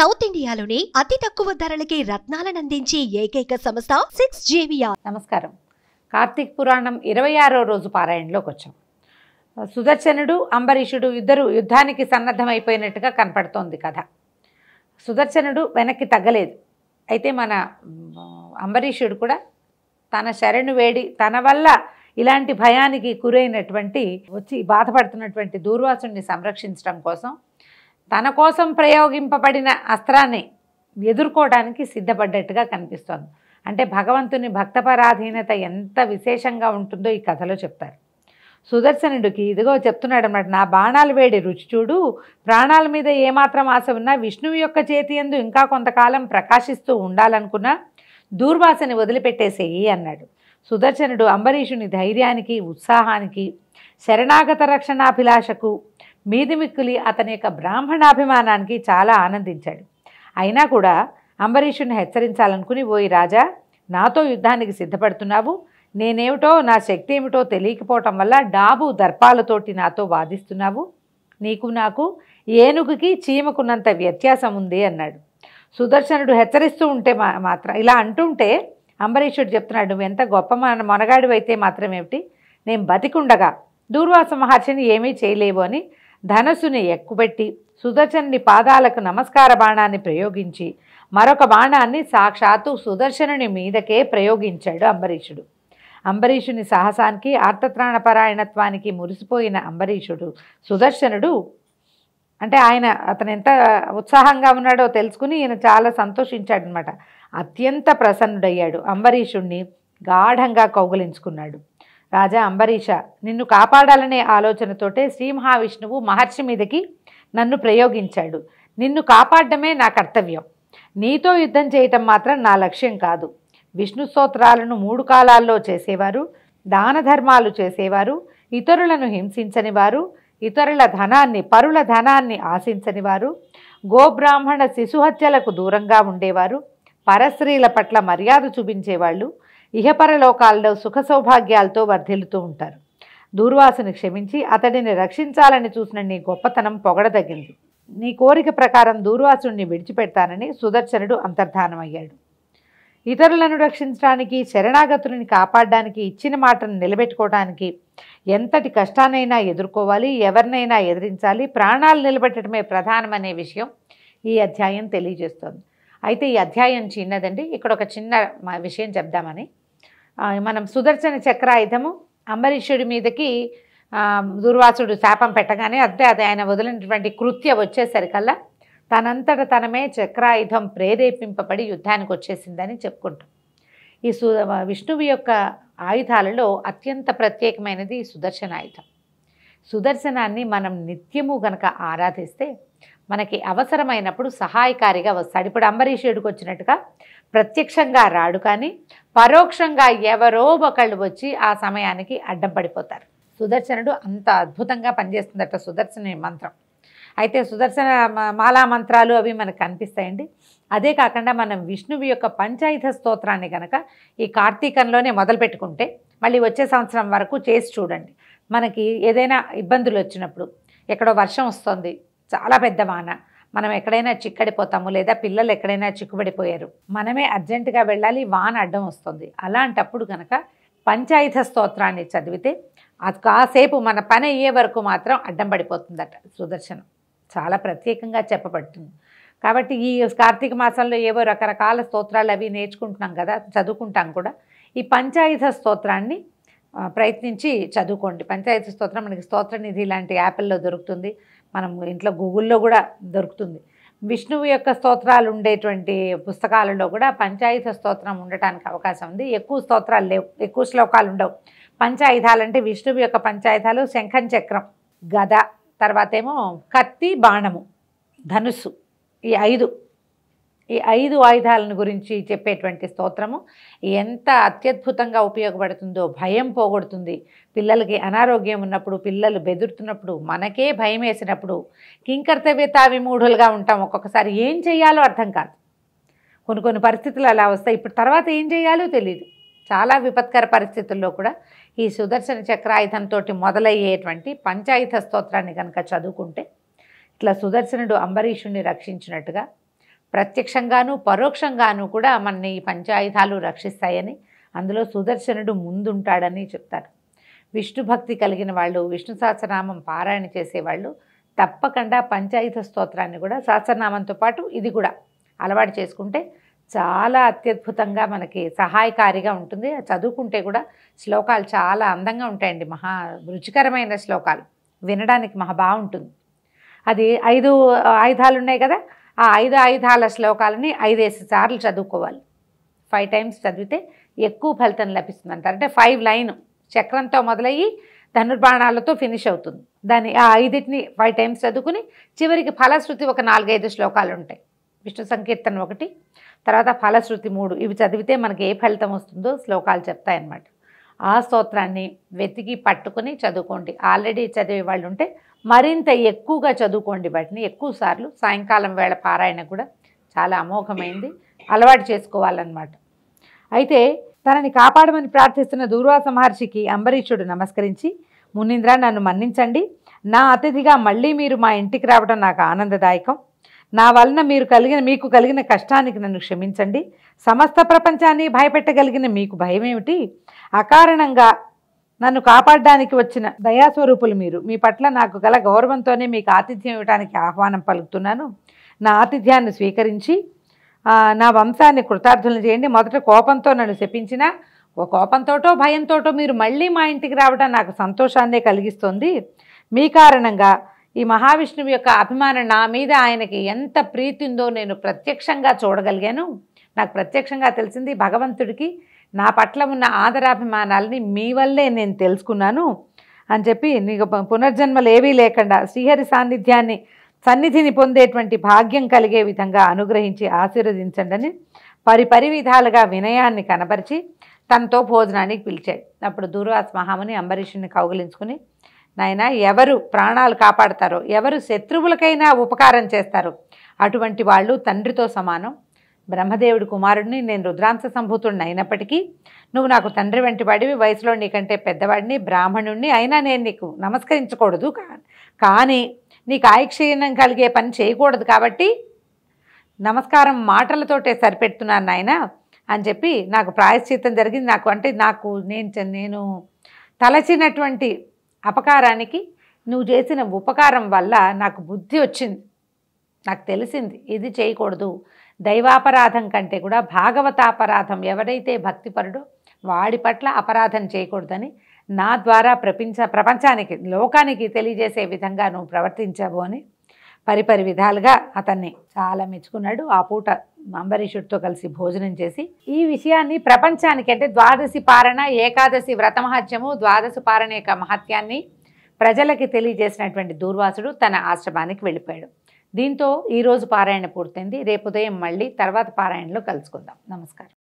south ఇండియాలోని అతి తక్కువ ధరలకి రత్నాలను అందించే ఏకైక సంస్థ సిక్స్ జేవియా నమస్కారం కార్తీక్ పురాణం ఇరవై ఆరో రోజు పారాయణలోకి వచ్చాం సుదర్శనుడు అంబరీషుడు ఇద్దరు యుద్ధానికి సన్నద్ధమైపోయినట్టుగా కనపడుతోంది కథ సుదర్శనుడు వెనక్కి తగ్గలేదు అయితే మన అంబరీషుడు కూడా తన శరణు వేడి తన వల్ల ఇలాంటి భయానికి గురైనటువంటి వచ్చి బాధపడుతున్నటువంటి దూర్వాసుని సంరక్షించడం కోసం తన కోసం ప్రయోగింపబడిన అస్త్రాన్ని ఎదుర్కోవడానికి సిద్ధపడ్డట్టుగా కనిపిస్తోంది అంటే భగవంతుని భక్తపరాధీనత ఎంత విశేషంగా ఉంటుందో ఈ కథలో చెప్తారు సుదర్శనుడికి ఇదిగో చెప్తున్నాడు అనమాట నా బాణాలు వేడి రుచి చూడు ప్రాణాల మీద ఏమాత్రం ఆశ ఉన్నా విష్ణువు యొక్క చేతి ఎందు ఇంకా కొంతకాలం ప్రకాశిస్తూ ఉండాలనుకున్నా దూర్వాసని వదిలిపెట్టేసేయి అన్నాడు సుదర్శనుడు అంబరీషుని ధైర్యానికి ఉత్సాహానికి శరణాగత రక్షణాభిలాషకు మీదిమిక్కులి అతని యొక్క బ్రాహ్మణాభిమానానికి చాలా ఆనందించాడు అయినా కూడా అంబరీషుని హెచ్చరించాలనుకుని ఓయి రాజా నాతో యుద్ధానికి సిద్ధపడుతున్నావు నేనేమిటో నా శక్తి ఏమిటో తెలియకపోవటం వల్ల డాబు దర్పాలతోటి నాతో వాదిస్తున్నావు నీకు నాకు ఏనుగుకి చీమకున్నంత వ్యత్యాసం ఉంది అన్నాడు సుదర్శనుడు హెచ్చరిస్తూ ఉంటే మా మాత్రం ఇలా అంటుంటే అంబరీషుడు చెప్తున్నాడు నువ్వు ఎంత గొప్ప మన మొనగాడివైతే మాత్రమేమిటి నేను బతికుండగా దూర్వాస మహర్షిని ఏమీ చేయలేవు అని ధనస్సుని ఎక్కుబెట్టి సుదర్శనుని పాదాలకు నమస్కార బాణాన్ని ప్రయోగించి మరొక బాణాన్ని సాక్షాత్తు సుదర్శనుని మీదకే ప్రయోగించాడు అంబరీషుడు అంబరీషుని సాహసానికి ఆర్తత్రాణపరాయణత్వానికి మురిసిపోయిన అంబరీషుడు సుదర్శనుడు అంటే ఆయన అతను ఎంత ఉత్సాహంగా ఉన్నాడో తెలుసుకుని ఈయన చాలా సంతోషించాడనమాట అత్యంత ప్రసన్నుడయ్యాడు అంబరీషుణ్ణి గాఢంగా కౌగులించుకున్నాడు రాజా అంబరీష నిన్ను కాపాడాలనే ఆలోచనతోటే శ్రీ మహావిష్ణువు మహర్షి మీదకి నన్ను ప్రయోగించాడు నిన్ను కాపాడమే నా కర్తవ్యం నీతో యుద్ధం చేయటం మాత్రం నా లక్ష్యం కాదు విష్ణు స్తోత్రాలను మూడు కాలాల్లో చేసేవారు దాన ధర్మాలు చేసేవారు ఇతరులను హింసించని వారు ఇతరుల ధనాన్ని పరుల ధనాన్ని ఆశించని వారు గోబ్రాహ్మణ శిశుహత్యలకు దూరంగా ఉండేవారు పరస్త్రీల పట్ల మర్యాద చూపించేవాళ్ళు ఇహపరలోకాల్లో సుఖ సౌభాగ్యాలతో వర్ధిల్లుతూ ఉంటారు దూర్వాసుని క్షమించి అతడిని రక్షించాలని చూసిన నీ గొప్పతనం పొగడదగింది నీ కోరిక ప్రకారం దూర్వాసుని విడిచిపెడతానని సుదర్శనుడు అంతర్ధానమయ్యాడు ఇతరులను రక్షించడానికి శరణాగతులను కాపాడడానికి ఇచ్చిన మాటను నిలబెట్టుకోవడానికి ఎంతటి కష్టానైనా ఎదుర్కోవాలి ఎవరినైనా ఎదిరించాలి ప్రాణాలు నిలబెట్టడమే ప్రధానమనే విషయం ఈ అధ్యాయం తెలియజేస్తుంది అయితే ఈ అధ్యాయం చిన్నదండి ఇక్కడ ఒక చిన్న విషయం చెప్దామని మనం సుదర్శన చక్రాయుధము అంబరీషుడి మీదకి దుర్వాసుడు శాపం పెట్టగానే అదే అది ఆయన వదిలినటువంటి కృత్య వచ్చేసరికల్లా తనంతట తనమే చక్రాయుధం ప్రేరేపింపబడి యుద్ధానికి వచ్చేసిందని చెప్పుకుంటాం ఈ సు విష్ణువు యొక్క ఆయుధాలలో అత్యంత ప్రత్యేకమైనది సుదర్శన ఆయుధం సుదర్శనాన్ని మనం నిత్యము గనక ఆరాధిస్తే మనకి అవసరమైనప్పుడు సహాయకారిగా వస్తాడు ఇప్పుడు అంబరీషుడికి వచ్చినట్టుగా ప్రత్యక్షంగా రాడు కానీ పరోక్షంగా ఎవరో ఒకళ్ళు వచ్చి ఆ సమయానికి అడ్డం పడిపోతారు సుదర్శనుడు అంత అద్భుతంగా పనిచేస్తుందట సుదర్శన మంత్రం అయితే సుదర్శన మాలా మంత్రాలు అవి మనకు కనిపిస్తాయండి అదే కాకుండా మనం విష్ణువు యొక్క పంచాయుధ స్తోత్రాన్ని కనుక ఈ కార్తీకంలోనే మొదలుపెట్టుకుంటే మళ్ళీ వచ్చే సంవత్సరం వరకు చేసి చూడండి మనకి ఏదైనా ఇబ్బందులు వచ్చినప్పుడు ఎక్కడో వర్షం వస్తుంది చాలా పెద్ద వాన మనం ఎక్కడైనా చిక్కడిపోతాము లేదా పిల్లలు ఎక్కడైనా చిక్కుబడిపోయారు మనమే అర్జెంటుగా వెళ్ళాలి వాన అడ్డం వస్తుంది అలాంటప్పుడు కనుక పంచాయత స్తోత్రాన్ని చదివితే అది కాసేపు మన పని అయ్యే వరకు మాత్రం అడ్డం పడిపోతుందట సుదర్శనం చాలా ప్రత్యేకంగా చెప్పబడుతుంది కాబట్టి ఈ కార్తీక మాసంలో ఏవో రకరకాల స్తోత్రాలు అవి నేర్చుకుంటున్నాం కదా చదువుకుంటాం కూడా ఈ పంచాయుధ స్తోత్రాన్ని ప్రయత్నించి చదువుకోండి పంచాయతీ స్తోత్రం మనకి స్తోత్ర నిధి లాంటి యాప్ల్లో దొరుకుతుంది మనం ఇంట్లో గూగుల్లో కూడా దొరుకుతుంది విష్ణువు యొక్క స్తోత్రాలు ఉండేటువంటి పుస్తకాలలో కూడా పంచాయత స్తోత్రం ఉండటానికి అవకాశం ఉంది ఎక్కువ స్తోత్రాలు లేవు ఎక్కువ శ్లోకాలు ఉండవు పంచాయుధాలు అంటే విష్ణువు యొక్క పంచాయతాలు శంఖం చక్రం గద తర్వాత ఏమో కత్తి బాణము ధనుస్సు ఈ ఐదు ఈ ఐదు ఆయుధాలను గురించి చెప్పేటువంటి స్తోత్రము ఎంత అత్యద్భుతంగా ఉపయోగపడుతుందో భయం పోగొడుతుంది పిల్లలకి అనారోగ్యం ఉన్నప్పుడు పిల్లలు బెదురుతున్నప్పుడు మనకే భయం వేసినప్పుడు కింకర్తవ్యత విమూఢులుగా ఉంటాం ఒక్కొక్కసారి ఏం చేయాలో అర్థం కాదు కొన్ని కొన్ని పరిస్థితులు అలా వస్తాయి ఇప్పుడు తర్వాత ఏం చేయాలో తెలియదు చాలా విపత్కర పరిస్థితుల్లో కూడా ఈ సుదర్శన చక్రాయుధంతో మొదలయ్యేటువంటి పంచాయుధ స్తోత్రాన్ని కనుక చదువుకుంటే ఇట్లా సుదర్శనుడు అంబరీషుణ్ణి రక్షించినట్టుగా ప్రత్యక్షంగాను పరోక్షంగాను కూడా మనని పంచాయుధాలు రక్షిస్తాయని అందులో సుదర్శనుడు ముందుంటాడని చెప్తారు విష్ణు భక్తి కలిగిన వాళ్ళు విష్ణు సహస్రనామం పారాయణ చేసేవాళ్ళు తప్పకుండా పంచాయుధ స్తోత్రాన్ని కూడా సహస్రనామంతో పాటు ఇది కూడా అలవాటు చేసుకుంటే చాలా అత్యద్భుతంగా మనకి సహాయకారిగా ఉంటుంది చదువుకుంటే కూడా శ్లోకాలు చాలా అందంగా ఉంటాయండి మహా రుచికరమైన శ్లోకాలు వినడానికి మహా బాగుంటుంది అది ఐదు ఆయుధాలు ఉన్నాయి కదా ఆ ఐదు ఆయుధాల శ్లోకాలని ఐదేసి సార్లు చదువుకోవాలి ఫైవ్ టైమ్స్ చదివితే ఎక్కువ ఫలితం లభిస్తుంది అంటారు అంటే ఫైవ్ లైన్ చక్రంతో మొదలయ్యి ధనుర్బాణాలతో ఫినిష్ అవుతుంది దాని ఆ ఐదుటిని ఫైవ్ టైమ్స్ చదువుకుని చివరికి ఫలశ్రుతి ఒక నాలుగైదు శ్లోకాలు ఉంటాయి విష్ణు సంకీర్తన ఒకటి తర్వాత ఫలశ్రుతి మూడు ఇవి చదివితే మనకి ఏ ఫలితం వస్తుందో శ్లోకాలు చెప్తాయన్నమాట ఆ స్తోత్రాన్ని వెతికి పట్టుకుని చదువుకోండి ఆల్రెడీ చదివే వాళ్ళు ఉంటే మరింత ఎక్కువగా చదువుకోండి వాటిని ఎక్కువ సార్లు సాయంకాలం వేళ పారాయణ కూడా చాలా అమోఘమైంది అలవాటు చేసుకోవాలన్నమాట అయితే తనని కాపాడమని ప్రార్థిస్తున్న దూర్వాస మహర్షికి అంబరీషుడు నమస్కరించి మునీంద్ర నన్ను మన్నించండి నా అతిథిగా మళ్ళీ మీరు మా ఇంటికి రావడం నాకు ఆనందదాయకం నా వలన మీరు కలిగిన మీకు కలిగిన కష్టానికి నన్ను క్షమించండి సమస్త ప్రపంచాన్ని భయపెట్టగలిగిన మీకు భయమేమిటి అకారణంగా నన్ను కాపాడడానికి వచ్చిన దయాస్వరూపులు మీరు మీ పట్ల నాకు గల గౌరవంతోనే మీకు ఆతిథ్యం ఇవ్వడానికి ఆహ్వానం పలుకుతున్నాను నా ఆతిథ్యాన్ని స్వీకరించి నా వంశాన్ని కృతార్థులను చేయండి మొదట కోపంతో నన్ను శపించిన ఓ కోపంతోటో భయంతోటో మీరు మళ్ళీ మా ఇంటికి రావడం నాకు సంతోషాన్నే కలిగిస్తుంది మీ కారణంగా ఈ మహావిష్ణువు యొక్క అభిమానం నా మీద ఆయనకి ఎంత ప్రీతి ఉందో నేను ప్రత్యక్షంగా చూడగలిగాను నాకు ప్రత్యక్షంగా తెలిసింది భగవంతుడికి నా పట్ల ఉన్న ఆదరాభిమానాలని మీ వల్లే నేను తెలుసుకున్నాను అని చెప్పి నీకు పునర్జన్మలు ఏవీ లేకుండా శ్రీహరి సాన్నిధ్యాన్ని సన్నిధిని పొందేటువంటి భాగ్యం కలిగే విధంగా అనుగ్రహించి ఆశీర్వదించండి పరిపరి విధాలుగా వినయాన్ని కనపరిచి తనతో భోజనానికి పిలిచాయి అప్పుడు దూర్వాస మహాముని అంబరీషుని కౌగిలించుకుని నాయన ఎవరు ప్రాణాలు కాపాడతారో ఎవరు శత్రువులకైనా ఉపకారం చేస్తారో అటువంటి వాళ్ళు తండ్రితో సమానం బ్రహ్మదేవుడి కుమారుడిని నేను రుద్రాంశ సంభూతుడిని అయినప్పటికీ నువ్వు నాకు తండ్రి వెంటివాడివి వయసులో నీకంటే పెద్దవాడిని బ్రాహ్మణుణ్ణి అయినా నేను నీకు నమస్కరించకూడదు కానీ నీకు ఆయక్షీణం కలిగే పని చేయకూడదు కాబట్టి నమస్కారం మాటలతోటే సరిపెడుతున్నాను నాయన అని చెప్పి నాకు ప్రాయశ్చిత్తం జరిగింది నాకు అంటే నాకు నేను నేను తలచినటువంటి అపకారానికి నువ్వు చేసిన ఉపకారం వల్ల నాకు బుద్ధి వచ్చింది నాకు తెలిసింది ఇది చేయకూడదు దైవాపరాధం కంటే కూడా భాగవతాపరాధం ఎవరైతే భక్తిపరుడో వాడి పట్ల అపరాధం చేయకూడదని నా ద్వారా ప్రపంచ ప్రపంచానికి లోకానికి తెలియజేసే విధంగా నువ్వు ప్రవర్తించావు అని పరిపరి విధాలుగా అతన్ని చాలా మెచ్చుకున్నాడు ఆ పూట అంబరీషుడితో కలిసి భోజనం చేసి ఈ విషయాన్ని ప్రపంచానికి అంటే ద్వాదశి పారణ ఏకాదశి వ్రతమహత్యము ద్వాదశి పారణ యొక్క మహత్యాన్ని ప్రజలకి తెలియజేసినటువంటి దూర్వాసుడు తన ఆశ్రమానికి వెళ్ళిపోయాడు దీంతో ఈరోజు పారాయణ పూర్తయింది రేపు ఉదయం మళ్ళీ తర్వాత పారాయణలో కలుసుకుందాం నమస్కారం